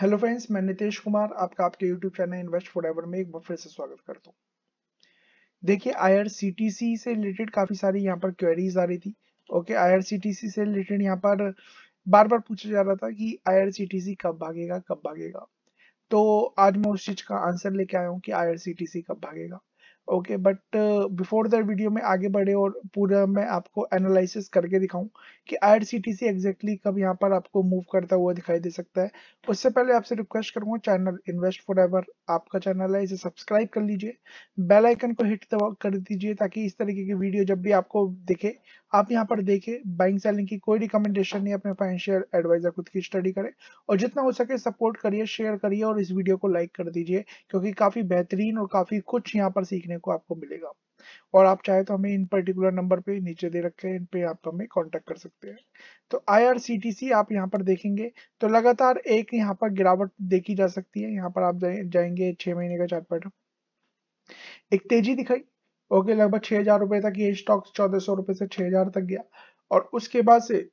hello friends मैं नितेश कुमार आपका आपके यूट्यूब चैनल इन्वेस्ट फॉर में एक बार फिर से स्वागत करता हूँ देखिए आईआरसीटीसी से रिलेटेड काफी सारी यहाँ पर क्वेरीज आ रही थी ओके आईआरसीटीसी से रिलेटेड यहाँ पर बार बार पूछा जा रहा था कि आईआरसीटीसी कब भागेगा कब भागेगा तो आज मैं उस चीज का आंसर लेके आया हूँ कि आई कब भागेगा okay but before that video में आगे बढ़े और पूरा मैं आपको एनालिसिस करके दिखाऊं कि आईआरसीटीसी एग्जैक्टली कब यहाँ पर आपको मूव करता हुआ दिखाई दे सकता है उससे पहले आपसे रिक्वेस्ट करूंगा चैनल इन्वेस्ट फॉर आपका चैनल है इसे सब्सक्राइब कर लीजिए बेल आइकन को हिट कर दीजिए ताकि इस तरीके की वीडियो जब भी आपको दिखे आप यहाँ पर देखें बाइंग सेलिंग की कोई रिकमेंडेशन नहीं अपने फाइनेंशियल एडवाइजर खुद की स्टडी करें और जितना हो सके सपोर्ट करिए शेयर करिए और इस वीडियो को लाइक कर दीजिए क्योंकि काफ़ी बेहतरीन और काफ़ी कुछ यहाँ पर सीखने को आपको मिलेगा और आप चाहे तो हमें इन पर्टिकुलर नंबर पे नीचे दे रखे हैं इन पे आप हमें कांटेक्ट कर सकते हैं तो आईआरसीटीसी आप यहाँ पर देखेंगे तो लगातार एक यहाँ पर गिरावट देखी जा सकती है यहाँ पर आप जाएंगे छह महीने का चार्ट पैटर्न एक तेजी दिखाई ओके लगभग छह हजार रुपए तक ये स्टॉक चौदह सौ रुपए से छह हजार तक गया और उसके बाद से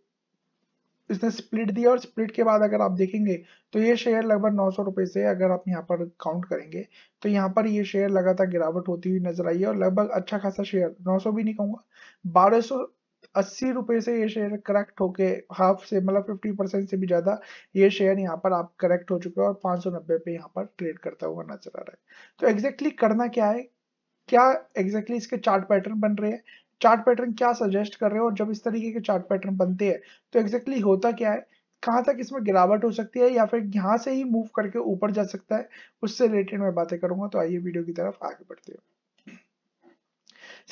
इसने स्प्लिट दिया और स्प्लिट के बाद अगर आप देखेंगे तो ये शेयर लगभग नौ सौ रुपए से अगर आप यहाँ पर काउंट करेंगे तो यहाँ पर ये शेयर लगातार गिरावट होती हुई नजर आई है और लगभग अच्छा खासा शेयर नौ सौ भी नहीं कहूंगा बारह सौ अस्सी रुपए से ये शेयर करेक्ट होके हाफ से मतलब फिफ्टी परसेंट से भी ज्यादा ये शेयर यहाँ पर आप करेक्ट हो चुके हैं और पांच सौ नब्बे पे यहाँ पर ट्रेड करता हुआ नजर आ रहा है तो एग्जैक्टली exactly करना क्या है क्या एग्जैक्टली exactly इसके चार्ट पैटर्न बन रहे हैं चार्ट पैटर्न क्या सजेस्ट कर रहे हैं और जब इस तरीके के चार्ट पैटर्न बनते हैं तो एग्जैक्टली exactly होता क्या है कहाँ तक इसमें गिरावट हो सकती है या फिर यहाँ से ही मूव करके ऊपर जा सकता है उससे रिलेटेड मैं बातें करूंगा तो आइए वीडियो की तरफ आगे बढ़ते हैं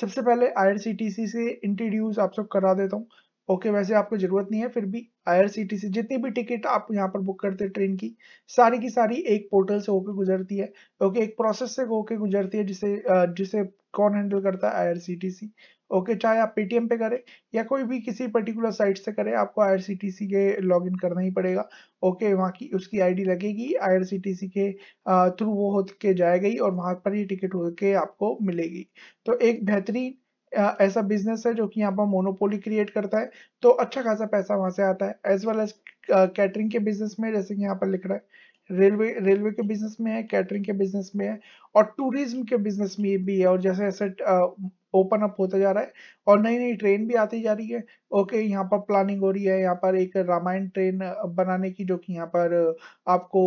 सबसे पहले आई से इंट्रोड्यूस आप सब करा देता हूँ ओके वैसे आपको जरूरत नहीं है फिर भी आईआरसीटीसी जितनी भी टिकट आप यहाँ पर बुक करते हैं ट्रेन की सारी की सारी एक पोर्टल से होकर गुजरती है ओके एक प्रोसेस से होकर गुजरती है जिसे जिसे कौन हैंडल करता है आई ओके चाहे आप पेटीएम पे करें या कोई भी किसी पर्टिकुलर साइट से करें आपको आई के लॉगिन करना ही पड़ेगा ओके वहाँ की उसकी आईडी लगेगी आई के थ्रू वो हो के जाएगी और वहाँ पर ये टिकट होके आपको मिलेगी तो एक बेहतरीन ऐसा बिजनेस है जो कि यहाँ पर मोनोपोली क्रिएट करता है तो अच्छा खासा पैसा वहाँ से आता है एज वेल एज कैटरिंग के बिजनेस में जैसे कि यहाँ पर लिख रहा है रेलवे रेलवे के बिजनेस में है कैटरिंग के बिजनेस में है और टूरिज्म के बिजनेस में भी है और जैसे जैसे ओपन अप होता जा रहा है और नई नई ट्रेन भी आती जा रही है ओके यहाँ पर प्लानिंग हो रही है यहाँ पर एक रामायण ट्रेन बनाने की जो कि यहाँ पर आपको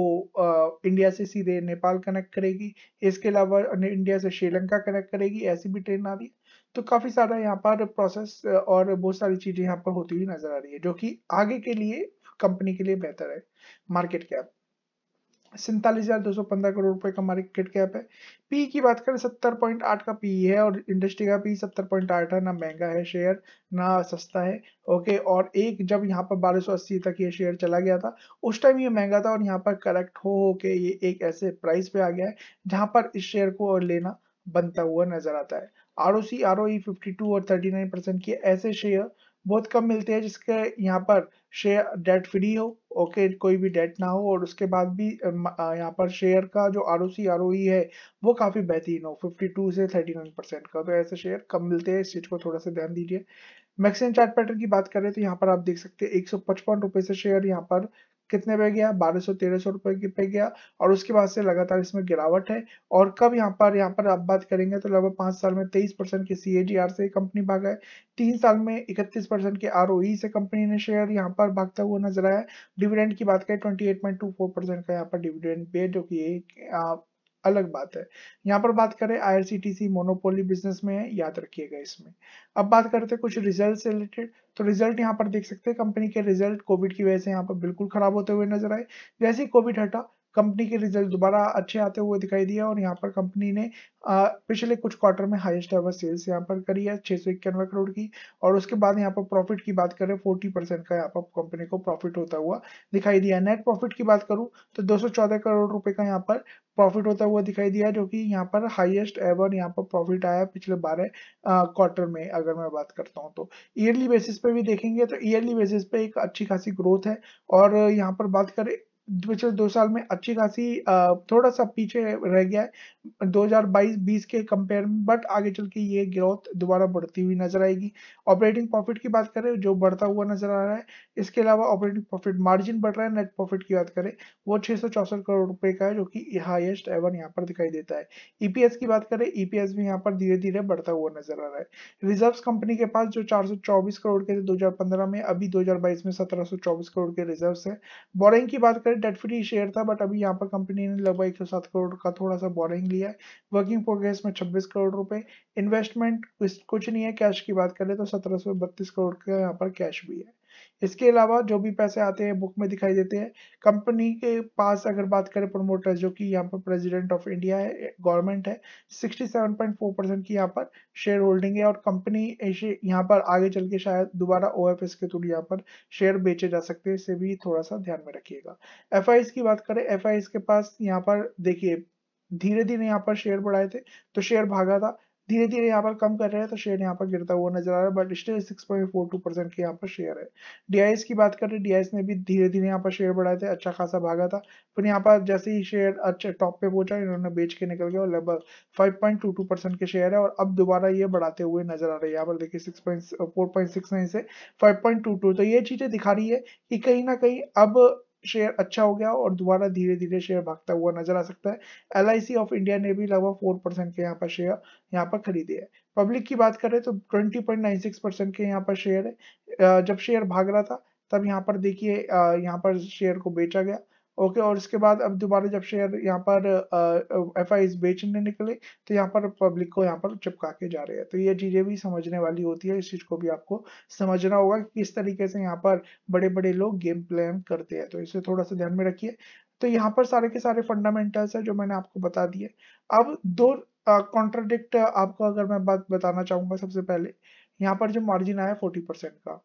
इंडिया से सीधे नेपाल कनेक्ट करेगी इसके अलावा इंडिया से श्रीलंका कनेक्ट करेगी ऐसी भी ट्रेन आ रही है तो काफ़ी सारा यहाँ पर प्रोसेस और बहुत सारी चीज़ें यहाँ पर होती हुई नज़र आ रही है जो कि आगे के लिए कंपनी के लिए बेहतर है मार्केट कैप सैतालीस हजार दो सौ पंद्रह करोड़ रुपए का मार्केट कैप है पी की बात करें सत्तर पॉइंट आठ का पी है और इंडस्ट्री का पी सत्तर पॉइंट आठ है ना महंगा है शेयर ना सस्ता है ओके और एक जब यहाँ पर बारह सौ अस्सी तक ये शेयर चला गया था उस टाइम ये महंगा था और यहाँ पर करेक्ट हो हो के ये एक ऐसे प्राइस पे आ गया है जहाँ पर इस शेयर को लेना बनता हुआ नजर आता है R O C R O fifty two और थर्टी नाइन परसेंट के ऐसे शेयर बहुत कम मिलते हैं जिसके यहाँ पर शेयर डेट फ्री हो ओके कोई भी डेट ना हो और उसके बाद भी यहाँ पर शेयर का जो आर ओ सी आर ओ है वो काफ़ी बेहतरीन हो 52 से 39 परसेंट का तो ऐसे शेयर कम मिलते हैं इस चीज़ को थोड़ा सा ध्यान दीजिए मैक्सिम चार्ट पैटर्न की बात करें तो यहाँ पर आप देख सकते हैं एक सौ से शेयर यहाँ पर कितने पे गया 1200 1300 रुपए की पे गया और उसके बाद से लगातार इसमें गिरावट है और कब यहाँ पर यहाँ पर आप बात करेंगे तो लगभग पांच साल में 23 परसेंट की सीएजीआर से कंपनी भागा है तीन साल में 31 परसेंट के आर e से कंपनी ने शेयर यहाँ पर भागता हुआ नजर आया डिविडेंड की बात करें ट्वेंटी का यहाँ पर डिविडेंड पे जो की अलग बात है यहाँ पर बात करें आईआरसीटीसी मोनोपोली बिजनेस में है याद रखिएगा इसमें अब बात करते हैं कुछ रिजल्ट से रिलेटेड तो रिजल्ट यहाँ पर देख सकते हैं कंपनी के रिजल्ट कोविड की वजह से यहाँ पर बिल्कुल खराब होते हुए नजर आए जैसे ही कोविड हटा कंपनी के रिजल्ट दोबारा अच्छे आते हुए दिखाई दिया और यहाँ पर कंपनी ने पिछले कुछ क्वार्टर में हाईएस्ट एवर सेल्स यहाँ पर करी है छह सौ इक्यानवे करोड़ की और उसके बाद यहाँ पर प्रॉफिट की बात करें फोर्टी परसेंट का यहाँ पर कंपनी को प्रॉफिट होता हुआ दिखाई दिया नेट प्रॉफिट की बात करूँ तो दो सौ चौदह करोड़ रुपए का यहाँ पर प्रॉफिट होता हुआ दिखाई दिया जो कि यहाँ पर हाईएस्ट एवर यहाँ पर प्रॉफिट आया पिछले बारह क्वार्टर में अगर मैं बात करता हूँ तो ईयरली बेसिस पे भी देखेंगे तो ईयरली बेसिस पे एक अच्छी खासी ग्रोथ है और यहाँ पर बात करें पिछले दो साल में अच्छी खासी थोड़ा सा पीछे रह गया है 2022-20 के कंपेयर में बट आगे चल के ये ग्रोथ दोबारा बढ़ती हुई नजर आएगी ऑपरेटिंग प्रॉफिट की बात करें जो बढ़ता हुआ नजर आ रहा है इसके अलावा ऑपरेटिंग प्रॉफिट मार्जिन बढ़ रहा है नेट प्रॉफिट की बात करें वो छह करोड़ रुपए का है जो कि हाईएस्ट एवन यहाँ पर दिखाई देता है ईपीएस e की बात करें ईपीएस e भी यहाँ पर धीरे धीरे बढ़ता हुआ नजर आ रहा है रिजर्व कंपनी के पास जो चार करोड़ के थे दो में अभी दो में सत्रह करोड़ के रिजर्व है बोरिंग की बात करें डेट फ्री शेयर था बट अभी यहाँ पर कंपनी ने लगभग एक करोड़ का थोड़ा सा बोरिंग लिया है वर्किंग प्रोग्रेस में 26 करोड़ रुपए इन्वेस्टमेंट कुछ नहीं है कैश की बात करें तो सत्रह सौ बत्तीस करोड़ का यहाँ पर कैश भी है इसके अलावा जो भी पैसे आते हैं बुक में दिखाई देते हैं कंपनी के पास अगर बात करें प्रमोटर्स जो कि यहाँ पर प्रेसिडेंट ऑफ इंडिया है गवर्नमेंट है 67.4 परसेंट की यहाँ पर शेयर होल्डिंग है और कंपनी यहाँ पर आगे चल के शायद दोबारा ओ के थ्रू यहाँ पर शेयर बेचे जा सकते हैं इसे भी थोड़ा सा ध्यान में रखिएगा एफ की बात करें एफ के पास यहाँ पर देखिए धीरे धीरे यहाँ पर शेयर बढ़ाए थे तो शेयर भागा था धीरे धीरे यहाँ पर कम कर रहे हैं तो शेयर यहाँ पर गिरता हुआ नजर आ रहा है but still six point four two percent के यहाँ पर शेयर है डीआईएस की बात करें डीआईएस ने भी धीरे धीरे यहाँ पर शेयर बढ़ाए थे अच्छा खासा भागा था फिर यहाँ पर जैसे ही शेयर अच्छे टॉप पे पहुंचा इन्होंने बेच के निकल गया और लगभग 5.22 परसेंट के शेयर है और अब दोबारा ये बढ़ाते हुए नजर आ रहे हैं यहाँ पर देखिए सिक्स से फाइव तो ये चीजें दिखा रही है कि कहीं ना कहीं अब शेयर अच्छा हो गया और दोबारा धीरे धीरे शेयर भागता हुआ नजर आ सकता है एल ऑफ इंडिया ने भी लगभग फोर परसेंट के यहाँ पर शेयर यहाँ पर खरीदे है पब्लिक की बात करें तो सिक्स परसेंट के यहाँ पर शेयर है जब शेयर भाग रहा था तब यहाँ पर देखिए यहाँ पर शेयर को बेचा गया ओके और इसके बाद अब दोबारा जब शेयर यहाँ पर एफ आई बेचने निकले तो यहाँ पर पब्लिक को यहाँ पर चिपका के जा रहे हैं तो ये चीज़ें भी समझने वाली होती है इस चीज़ को भी आपको समझना होगा कि किस तरीके से यहाँ पर बड़े बड़े लोग गेम प्लान करते हैं तो इसे थोड़ा सा ध्यान में रखिए तो यहाँ पर सारे के सारे फंडामेंटल्स है जो मैंने आपको बता दिए अब दो कॉन्ट्राडिक्ट आपको अगर मैं बात बताना चाहूंगा सबसे पहले यहाँ पर जो मार्जिन आया फोर्टी परसेंट का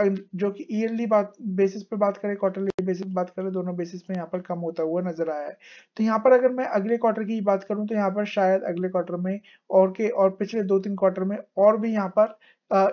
जो कि ईयरली बात बेसिस पे बात करें क्वार्टरली बेसिस पे बात करें दोनों बेसिस पे यहाँ पर कम होता हुआ नजर आया है तो यहाँ पर अगर मैं अगले क्वार्टर की बात करूँ तो यहाँ पर शायद अगले क्वार्टर में और के और पिछले दो तीन क्वार्टर में और भी यहाँ पर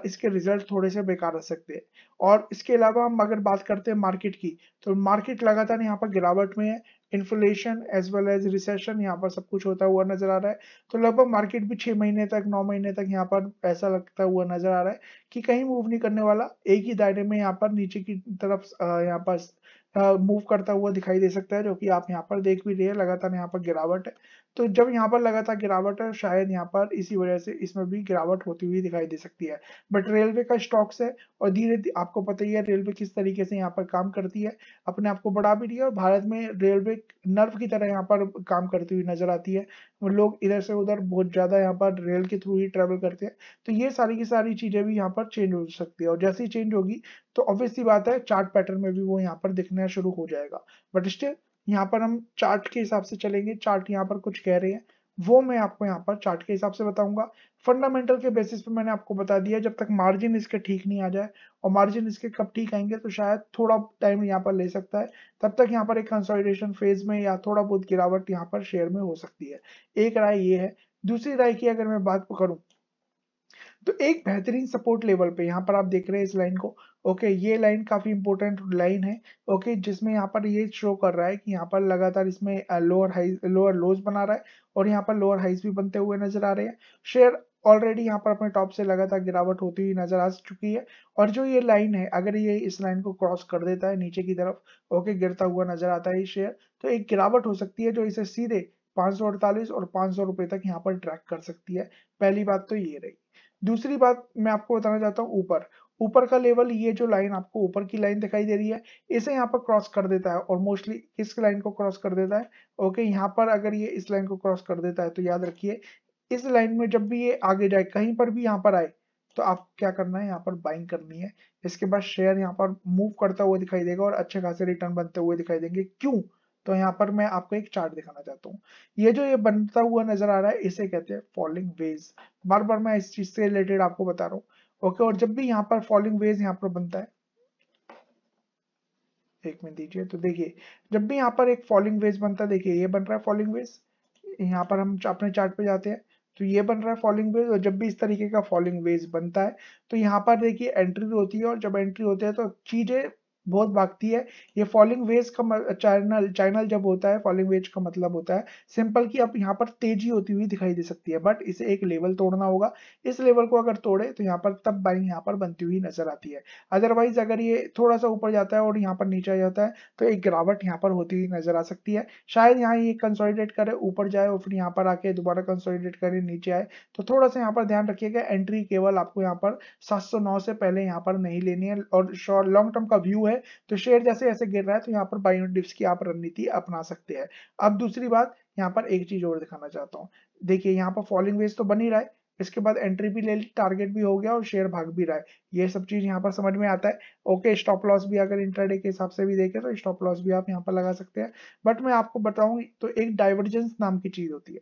इसके रिजल्ट थोड़े से बेकार रह सकते हैं और इसके अलावा हम अगर बात करते हैं मार्केट की तो मार्केट लगातार यहाँ पर गिरावट में है inflation as well as recession यहाँ पर सब कुछ होता हुआ नजर आ रहा है तो लगभग मार्केट भी छह महीने तक नौ महीने तक यहाँ पर पैसा लगता हुआ नजर आ रहा है कि कहीं मूव नहीं करने वाला एक ही दायरे में यहाँ पर नीचे की तरफ यहाँ पर मूव करता हुआ दिखाई दे सकता है जो कि आप यहाँ पर देख भी रहे हैं लगातार यहाँ पर गिरावट है तो जब यहाँ पर लगा था गिरावट है शायद यहाँ पर इसी वजह से इसमें भी गिरावट होती हुई दिखाई दे सकती है बट रेलवे का स्टॉक्स है और धीरे धीरे आपको पता ही है रेलवे किस तरीके से यहाँ पर काम करती है अपने आप को बढ़ा भी रही है और भारत में रेलवे नर्व की तरह यहाँ पर काम करती हुई नजर आती है लोग इधर से उधर बहुत ज्यादा यहाँ पर रेल के थ्रू ही ट्रेवल करते हैं तो ये सारी की सारी चीजें भी यहाँ पर चेंज हो सकती है और जैसे ही चेंज होगी तो ऑब्वियसली बात है चार्ट पैटर्न में भी वो यहाँ पर दिखना शुरू हो जाएगा बट स्टिल यहाँ पर हम चार्ट के हिसाब से चलेंगे चार्ट यहाँ पर कुछ कह रहे हैं वो मैं आपको यहाँ पर चार्ट के हिसाब से बताऊंगा फंडामेंटल के बेसिस पे मैंने आपको बता दिया जब तक मार्जिन इसके ठीक नहीं आ जाए और मार्जिन इसके कब ठीक आएंगे तो शायद थोड़ा टाइम यहाँ पर ले सकता है तब तक यहाँ पर एक कंसोलिडेशन फेज में या थोड़ा बहुत गिरावट यहाँ पर शेयर में हो सकती है एक राय ये है दूसरी राय की अगर मैं बात करूँ तो एक बेहतरीन सपोर्ट लेवल पे यहाँ पर आप देख रहे हैं इस लाइन को ओके ये लाइन काफ़ी इंपोर्टेंट लाइन है ओके जिसमें यहाँ पर ये शो कर रहा है कि यहाँ पर लगातार इसमें लोअर हाई लोअर लोज बना रहा है और यहाँ पर लोअर हाइज भी बनते हुए नजर आ रहे हैं शेयर ऑलरेडी यहाँ पर अपने टॉप से लगातार गिरावट होती हुई नजर आ चुकी है और जो ये लाइन है अगर ये इस लाइन को क्रॉस कर देता है नीचे की तरफ ओके गिरता हुआ नजर आता है ये शेयर तो एक गिरावट हो सकती है जो इसे सीधे पांच और रुपए तक यहाँ पर ट्रैक कर सकती है पहली बात तो ये रही दूसरी बात मैं आपको बताना चाहता हूँ ऊपर ऊपर का लेवल ये जो लाइन आपको ऊपर की लाइन दिखाई दे रही है इसे यहाँ पर क्रॉस कर देता है और मोस्टली किस लाइन को क्रॉस कर देता है ओके यहाँ पर अगर ये इस लाइन को क्रॉस कर देता है तो याद रखिए इस लाइन में जब भी ये आगे जाए कहीं पर भी यहाँ पर आए तो आप क्या करना है यहाँ पर बाइंग करनी है इसके बाद शेयर यहाँ पर मूव करता हुआ दिखाई देगा और अच्छे खासे रिटर्न बनते हुए दिखाई देंगे क्यों तो यहाँ पर मैं आपको एक चार्ट दिखाना चाहता हूँ ये जो ये बनता हुआ नजर आ रहा है इसे कहते हैं फॉलिंग वेज बार बार मैं इस चीज से रिलेटेड आपको बता रहा हूँ ओके और जब भी यहाँ पर फॉलिंग वेज यहाँ पर बनता है एक मिनट दीजिए तो देखिए जब भी यहाँ पर एक फॉलिंग वेज बनता है देखिए ये बन रहा है फॉलिंग वेज यहाँ पर हम अपने चार्ट पे जाते हैं तो ये बन रहा है फॉलिंग वेज और जब भी इस तरीके का फॉलिंग वेज बनता है तो यहाँ पर देखिए एंट्री होती है और जब एंट्री होती है तो चीजें बहुत भागती है ये फॉलिंग वेज का चैनल चैनल जब होता है फॉलिंग वेज का मतलब होता है सिंपल की अब यहाँ पर तेजी होती हुई दिखाई दे सकती है बट इसे एक लेवल तोड़ना होगा इस लेवल को अगर तोड़े तो यहाँ पर तब बाइंग यहाँ पर बनती हुई नजर आती है अदरवाइज अगर ये थोड़ा सा ऊपर जाता है और यहाँ पर नीचे जाता है तो एक गिरावट यहाँ पर होती हुई नजर आ सकती है शायद यहाँ ये कंसोलिडेट करे ऊपर जाए और फिर यहाँ पर आके दोबारा कंसोलिडेट करे नीचे आए तो थोड़ा सा यहाँ पर ध्यान रखिएगा एंट्री केवल आपको यहाँ पर सात से पहले यहाँ पर नहीं लेनी है और शॉर्ट लॉन्ग टर्म का व्यू है है तो शेयर जैसे ऐसे गिर रहा है तो यहाँ पर बाई डिप्स की आप रणनीति अपना सकते हैं अब दूसरी बात यहाँ पर एक चीज और दिखाना चाहता हूँ देखिए यहाँ पर फॉलिंग वेज तो बन ही रहा है इसके बाद एंट्री भी ले ली टारगेट भी हो गया और शेयर भाग भी रहा है ये सब चीज यहाँ पर समझ में आता है ओके स्टॉप लॉस भी अगर इंटरडे के हिसाब से भी देखें तो स्टॉप लॉस भी आप यहाँ पर लगा सकते हैं बट मैं आपको बताऊंगी तो एक डाइवर्जेंस नाम की चीज होती है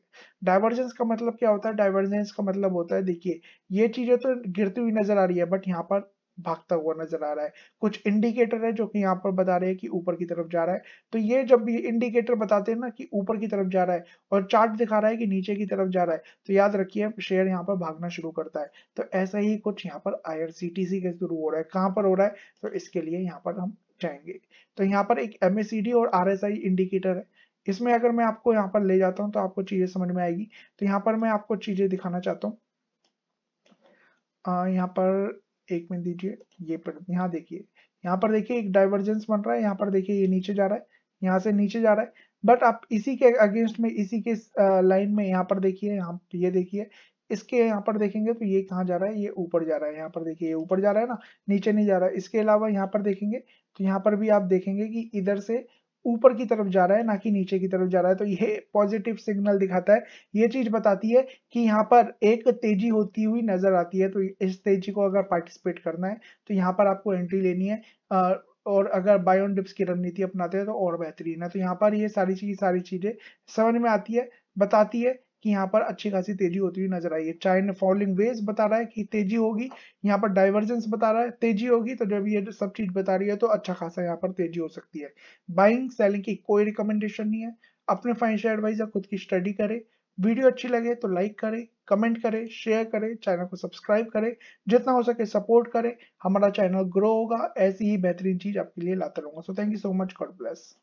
डाइवर्जेंस का मतलब क्या होता है डाइवर्जेंस का मतलब होता है देखिए ये चीजें तो गिरती हुई नजर आ रही है बट यहाँ पर भागता हुआ नजर आ रहा है कुछ इंडिकेटर है जो कि यहाँ पर बता रहे हैं कि ऊपर की तरफ जा रहा है तो ये जब भी इंडिकेटर बताते हैं ना कि ऊपर की तरफ जा रहा है और चार्ट दिखा रहा है कि नीचे की तरफ जा रहा है तो याद रखिए शेयर यहाँ पर भागना शुरू करता है तो ऐसा ही कुछ यहाँ पर आई के थ्रू हो रहा है कहाँ पर हो रहा है तो इसके लिए यहाँ पर हम जाएंगे तो यहाँ पर एक एम और आर इंडिकेटर है इसमें अगर मैं आपको यहाँ पर ले जाता हूँ तो आपको चीजें समझ में आएगी तो यहाँ पर मैं आपको चीजें दिखाना चाहता हूँ यहाँ पर एक मिनट दीजिए ये पर यहाँ देखिए यहाँ पर देखिए एक डाइवर्जेंस बन रहा है यहाँ पर देखिए ये नीचे जा रहा है यहाँ से नीचे जा रहा है बट आप इसी के अगेंस्ट में इसी के लाइन में यहाँ पर देखिए यहाँ ये देखिए इसके यहाँ पर देखेंगे तो ये कहाँ जा रहा है ये ऊपर जा रहा है यहाँ पर देखिए ये ऊपर जा रहा है ना नीचे नहीं जा रहा है इसके अलावा यहाँ पर देखेंगे तो यहाँ पर भी आप देखेंगे कि इधर से ऊपर की तरफ जा रहा है ना कि नीचे की तरफ जा रहा है तो यह पॉजिटिव सिग्नल दिखाता है ये चीज बताती है कि यहाँ पर एक तेजी होती हुई नजर आती है तो इस तेजी को अगर पार्टिसिपेट करना है तो यहाँ पर आपको एंट्री लेनी है और अगर बायोन डिप्स की रणनीति अपनाते हैं तो और बेहतरीन है तो यहाँ पर ये सारी चीज सारी चीजें समझ में आती है बताती है कि यहाँ पर अच्छी खासी तेजी होती हुई नजर आई है चाइन फॉलिंग वेज बता रहा है कि तेजी होगी यहाँ पर डाइवर्जेंस बता रहा है तेजी होगी तो जब ये सब चीज बता रही है तो अच्छा खासा यहाँ पर तेजी हो सकती है बाइंग सेलिंग की कोई रिकमेंडेशन नहीं है अपने फाइनेंशियल एडवाइजर खुद की स्टडी करे वीडियो अच्छी लगे तो लाइक करे कमेंट करे शेयर करे चैनल को सब्सक्राइब करे जितना हो सके सपोर्ट करे हमारा चैनल ग्रो होगा ऐसी ही बेहतरीन चीज आपके लिए लाता रहूंगा so thank you so much God bless